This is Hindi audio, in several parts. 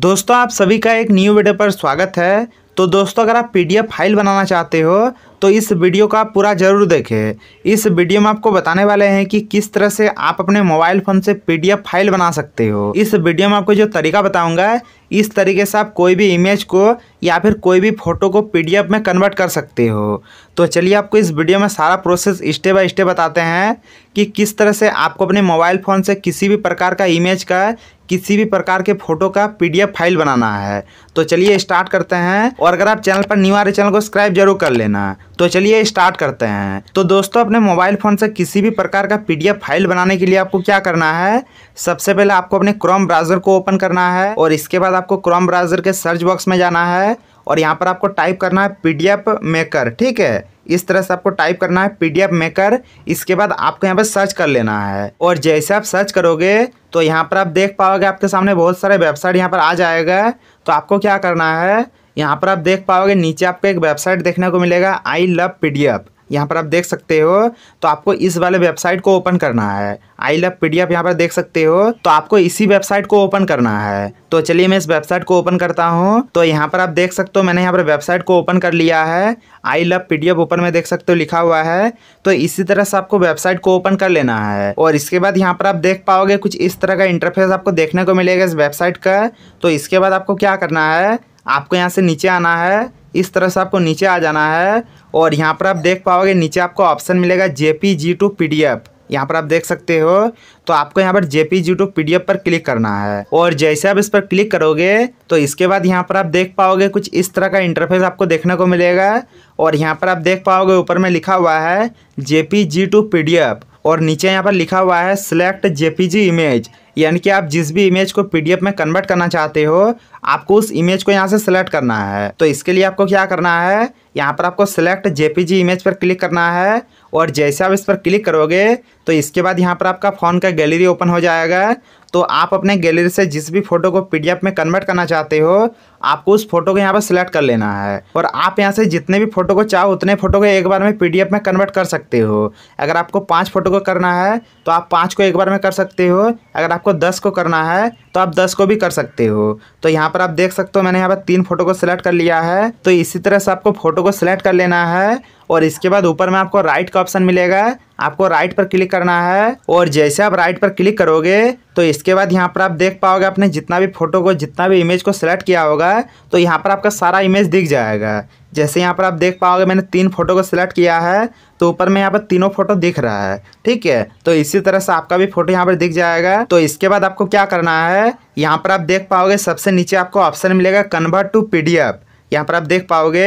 दोस्तों आप सभी का एक न्यू वीडियो पर स्वागत है तो दोस्तों अगर आप पीडीएफ फाइल बनाना चाहते हो तो इस वीडियो का पूरा ज़रूर देखें इस वीडियो में आपको बताने वाले हैं कि किस तरह से आप अपने मोबाइल फ़ोन से पीडीएफ फाइल बना सकते हो इस वीडियो में आपको जो तरीका बताऊंगा इस तरीके से आप कोई भी इमेज को या फिर कोई भी फ़ोटो को पीडीएफ में कन्वर्ट कर सकते हो तो चलिए आपको इस वीडियो में सारा प्रोसेस स्टेप बाय स्टेप बताते हैं कि किस तरह से आपको अपने मोबाइल फ़ोन से किसी भी प्रकार का इमेज का किसी भी प्रकार के फोटो का पीडीएफ फाइल बनाना है तो चलिए स्टार्ट करते हैं और अगर आप चैनल पर न्यू आ रहे चैनल को सब्सक्राइब जरूर कर लेना तो चलिए स्टार्ट करते हैं तो दोस्तों अपने मोबाइल फ़ोन से किसी भी प्रकार का पीडीएफ फाइल बनाने के लिए आपको क्या करना है सबसे पहले आपको अपने क्रोम ब्राउज़र को ओपन करना है और इसके बाद आपको क्रोम ब्राउज़र के सर्च बॉक्स में जाना है और यहाँ पर आपको टाइप करना है पी मेकर ठीक है इस तरह से आपको टाइप करना है पी मेकर इसके बाद आपको यहाँ पर सर्च कर लेना है और जैसे आप सर्च करोगे तो यहाँ पर आप देख पाओगे आपके सामने बहुत सारे वेबसाइट यहाँ पर आ जाएगा तो आपको क्या करना है यहाँ पर आप देख पाओगे नीचे आपको एक वेबसाइट देखने को मिलेगा आई लव पी यहाँ पर आप देख सकते हो तो आपको इस वाले वेबसाइट को ओपन करना है I love P D F यहाँ पर देख सकते हो तो आपको इसी वेबसाइट को ओपन करना है तो चलिए मैं इस वेबसाइट को ओपन करता हूँ तो यहाँ पर आप देख सकते हो मैंने यहाँ पर वेबसाइट को ओपन कर लिया है I love P D F ऊपर में देख सकते हो लिखा हुआ है तो इसी तरह से आपको वेबसाइट को ओपन कर लेना है और इसके बाद यहाँ पर आप देख पाओगे कुछ इस तरह का इंटरफेस आपको देखने को मिलेगा इस वेबसाइट का तो इसके बाद आपको क्या करना है आपको यहाँ से नीचे आना है इस तरह से आपको नीचे आ जाना है और यहाँ पर आप देख पाओगे नीचे आपको ऑप्शन मिलेगा J P G to P D F यहाँ पर आप देख सकते हो तो आपको यहाँ पर पी जी टू पी पर क्लिक करना है और जैसे आप इस पर क्लिक करोगे तो इसके बाद यहाँ पर आप देख पाओगे कुछ इस तरह का इंटरफेस आपको देखने को मिलेगा और यहाँ पर आप देख पाओगे ऊपर में लिखा हुआ है पी जी टू पी और नीचे यहाँ पर लिखा हुआ है सिलेक्ट जेपीजी इमेज यानी कि आप जिस भी इमेज को पीडीएफ में कन्वर्ट करना चाहते हो आपको उस इमेज को यहाँ से सिलेक्ट करना है तो इसके लिए आपको क्या करना है यहाँ पर आपको सिलेक्ट जेपीजी इमेज पर क्लिक करना है और जैसे आप इस पर क्लिक करोगे तो इसके बाद यहाँ पर आपका फ़ोन का गैलरी ओपन हो जाएगा तो आप अपने गैलरी से जिस भी फोटो को पीडीएफ में कन्वर्ट करना चाहते हो आपको उस फोटो को यहाँ पर सिलेक्ट कर लेना है और आप यहाँ से जितने भी फोटो को चाहो उतने फोटो को एक बार में पीडीएफ में कन्वर्ट कर सकते हो अगर आपको पाँच फोटो को करना है तो आप पाँच को एक बार में कर सकते हो अगर आपको दस को करना है तो आप दस को भी कर सकते हो तो यहाँ पर आप देख सकते हो मैंने यहाँ पर तीन फोटो को सिलेक्ट कर लिया है तो इसी तरह से आपको फोटो को सिलेक्ट कर लेना है और इसके बाद ऊपर में आपको राइट का ऑप्शन मिलेगा आपको राइट पर क्लिक करना है और जैसे आप राइट पर क्लिक करोगे तो इसके बाद यहाँ पर आप देख पाओगे आपने जितना भी फोटो को जितना भी इमेज को सेलेक्ट किया होगा तो यहाँ पर आपका सारा इमेज दिख जाएगा जैसे यहाँ पर आप देख पाओगे मैंने तीन फोटो को सिलेक्ट किया है तो ऊपर में यहाँ पर तीनों फोटो दिख रहा है ठीक है तो इसी तरह से आपका भी फोटो यहाँ पर दिख जाएगा तो इसके बाद आपको क्या करना है यहाँ पर आप देख पाओगे सबसे नीचे आपको ऑप्शन मिलेगा कन्वर्ट टू पी यहाँ पर आप देख पाओगे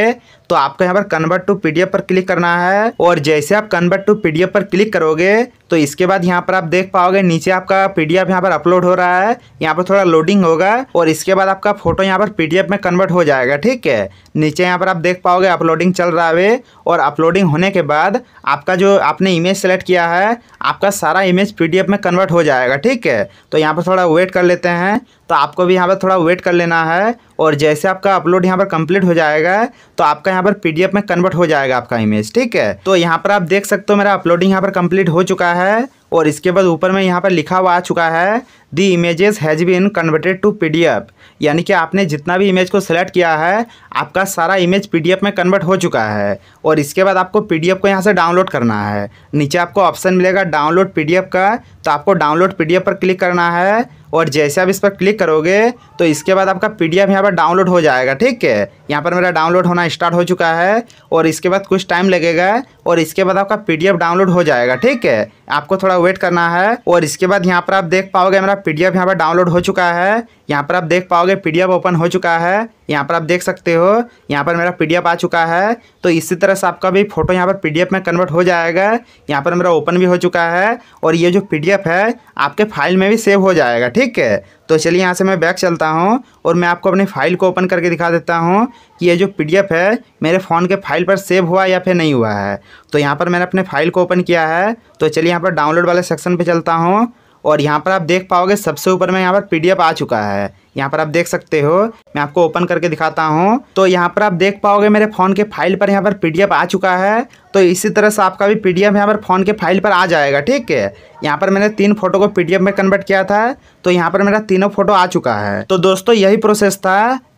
तो आपको यहाँ पर कन्वर्ट टू पीडीएफ पर क्लिक करना है और जैसे आप कन्वर्ट टू पीडीएफ पर क्लिक करोगे तो इसके बाद यहाँ पर आप देख पाओगे नीचे आपका पीडीएफ यहाँ पर अपलोड हो रहा है यहाँ पर थोड़ा लोडिंग होगा और इसके बाद आपका फोटो यहाँ पर पीडीएफ में कन्वर्ट हो जाएगा ठीक है नीचे यहाँ पर आप देख पाओगे अपलोडिंग चल रहा है और अपलोडिंग होने के बाद आपका जो आपने इमेज सेलेक्ट किया है आपका सारा इमेज पी में कन्वर्ट हो जाएगा ठीक है तो यहाँ पर थोड़ा वेट कर लेते हैं तो आपको भी यहाँ पर थोड़ा वेट कर लेना है और जैसे आपका अपलोड यहाँ पर कंप्लीट हो जाएगा तो आपका यहाँ पर पीडीएफ में कन्वर्ट हो जाएगा आपका इमेज ठीक है तो यहाँ पर आप देख सकते हो मेरा अपलोडिंग यहाँ पर कंप्लीट हो चुका है और इसके बाद ऊपर में यहाँ पर लिखा हुआ आ चुका है the images has been converted to F यानी कि आपने जितना भी इमेज को सेलेक्ट किया है आपका सारा इमेज एफ में कन्वर्ट हो चुका है और इसके बाद आपको एफ को यहाँ से डाउनलोड करना है नीचे आपको ऑप्शन मिलेगा डाउनलोड एफ का तो आपको डाउनलोड एफ पर क्लिक करना है और जैसे आप इस पर क्लिक करोगे तो इसके बाद आपका पी डी एफ यहाँ पर डाउनलोड हो जाएगा ठीक है यहाँ पर मेरा डाउनलोड होना स्टार्ट हो चुका है और इसके बाद कुछ टाइम लगेगा और इसके बाद आपका पी डी एफ डाउनलोड हो जाएगा ठीक है आपको थोड़ा वेट करना है और इसके बाद यहाँ पर आप देख पाओगे मेरा पीडीएफ यहाँ पर डाउनलोड हो चुका है यहाँ पर आप देख पाओगे पी ओपन हो चुका है यहाँ पर आप देख सकते हो यहाँ पर मेरा पी आ चुका है तो इसी तरह से आपका भी फोटो यहाँ पर पी में कन्वर्ट हो जाएगा यहाँ पर मेरा ओपन भी हो चुका है और ये जो पी है आपके फाइल में भी सेव हो जाएगा ठीक है तो चलिए यहाँ से मैं बैक चलता हूँ और मैं आपको अपनी फ़ाइल को ओपन करके दिखा देता हूँ कि ये जो पी है मेरे फ़ोन के फाइल पर सेव हुआ या फिर नहीं हुआ है तो यहाँ पर मैंने अपने फाइल को ओपन किया है तो चलिए यहाँ पर डाउनलोड वाले सेक्शन पर चलता हूँ और यहाँ पर आप देख पाओगे सबसे ऊपर में यहाँ पर पी आ चुका है यहाँ पर आप देख सकते हो मैं आपको ओपन करके दिखाता हूँ तो यहाँ पर आप देख पाओगे मेरे फ़ोन के फाइल पर यहाँ पर पी आ चुका है तो इसी तरह से आपका भी पी डी यहाँ पर फ़ोन के फाइल पर आ जाएगा ठीक है यहाँ पर मैंने तीन फोटो को पी में कन्वर्ट किया था तो यहाँ पर मेरा तीनों फोटो आ चुका है तो दोस्तों यही प्रोसेस था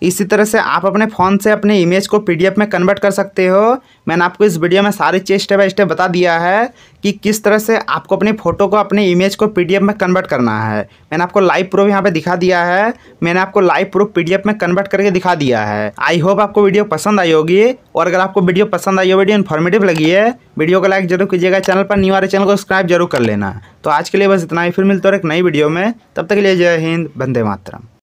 इसी तरह से आप अपने फ़ोन से अपने इमेज को पीडीएफ में कन्वर्ट कर सकते हो मैंने आपको इस वीडियो में सारी चीज़ स्टेप बाई स्टेप बता दिया है कि किस तरह से आपको अपनी फ़ोटो को अपने इमेज को पीडीएफ में कन्वर्ट करना है मैंने आपको लाइव प्रूफ यहाँ पे दिखा दिया है मैंने आपको लाइव प्रूफ पीडीएफ में कन्वर्ट करके दिखा दिया है आई होप आपको वीडियो पसंद आई होगी और अगर आपको वीडियो पसंद आई हो वीडियो इन्फॉर्मेटिव लगी है वीडियो को लाइक जरूर कीजिएगा चैनल पर न्यू आ चैनल को सब्सक्राइब जरूर कर लेना तो आज के लिए बस इतना ही फिर मिलते और एक नई वीडियो में तब तक के लिए जय हिंद बंदे मातरम